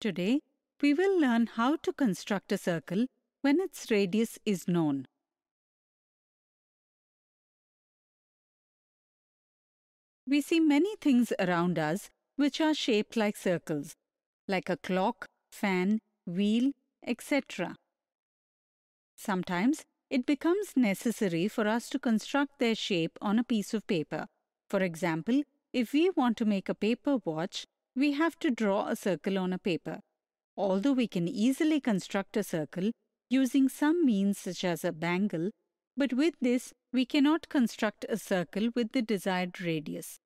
Today, we will learn how to construct a circle when its radius is known. We see many things around us which are shaped like circles, like a clock, fan, wheel, etc. Sometimes it becomes necessary for us to construct their shape on a piece of paper. For example, if we want to make a paper watch, we have to draw a circle on a paper. Although we can easily construct a circle using some means such as a bangle, but with this we cannot construct a circle with the desired radius.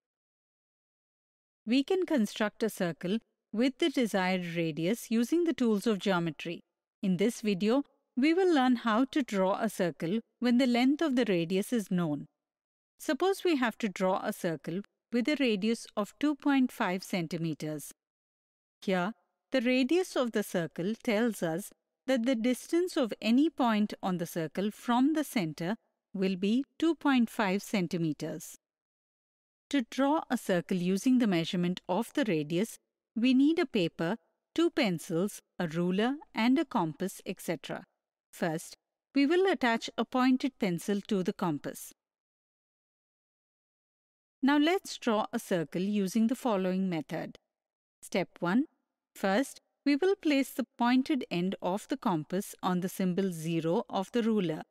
We can construct a circle with the desired radius using the tools of geometry. In this video, we will learn how to draw a circle when the length of the radius is known. Suppose we have to draw a circle with a radius of 2.5 centimeters. Here, the radius of the circle tells us that the distance of any point on the circle from the center will be 2.5 centimeters. To draw a circle using the measurement of the radius, we need a paper, two pencils, a ruler and a compass, etc. First, we will attach a pointed pencil to the compass. Now let's draw a circle using the following method. Step 1. First, we will place the pointed end of the compass on the symbol 0 of the ruler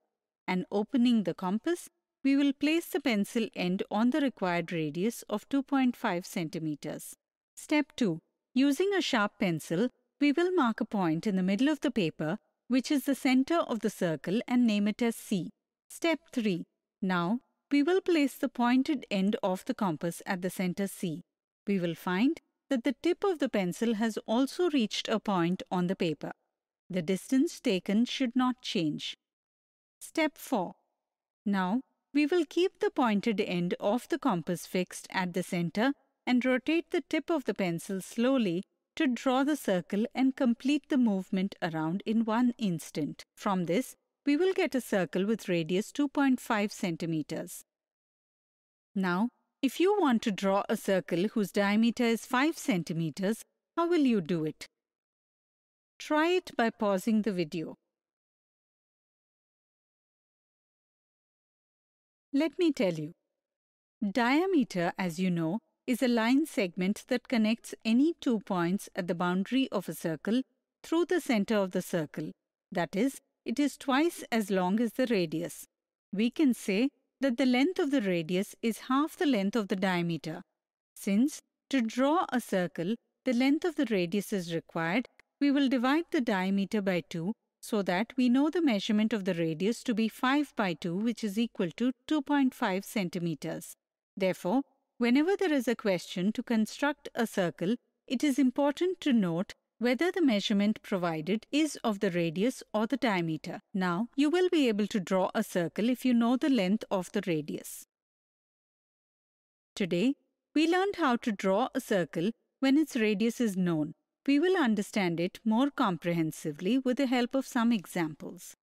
and opening the compass, we will place the pencil end on the required radius of 2.5 centimeters. Step 2. Using a sharp pencil, we will mark a point in the middle of the paper which is the center of the circle and name it as C. Step 3. Now, we will place the pointed end of the compass at the center C. We will find that the tip of the pencil has also reached a point on the paper. The distance taken should not change. Step 4. Now, we will keep the pointed end of the compass fixed at the center and rotate the tip of the pencil slowly to draw the circle and complete the movement around in one instant. From this, we will get a circle with radius 2.5 centimeters. Now, if you want to draw a circle whose diameter is 5 centimeters, how will you do it? Try it by pausing the video. Let me tell you. Diameter, as you know, is a line segment that connects any two points at the boundary of a circle through the center of the circle, that is, it is twice as long as the radius. We can say that the length of the radius is half the length of the diameter. Since to draw a circle, the length of the radius is required, we will divide the diameter by 2 so that we know the measurement of the radius to be 5 by 2 which is equal to 2.5 centimeters. Therefore, whenever there is a question to construct a circle, it is important to note whether the measurement provided is of the radius or the diameter. Now, you will be able to draw a circle if you know the length of the radius. Today, we learned how to draw a circle when its radius is known. We will understand it more comprehensively with the help of some examples.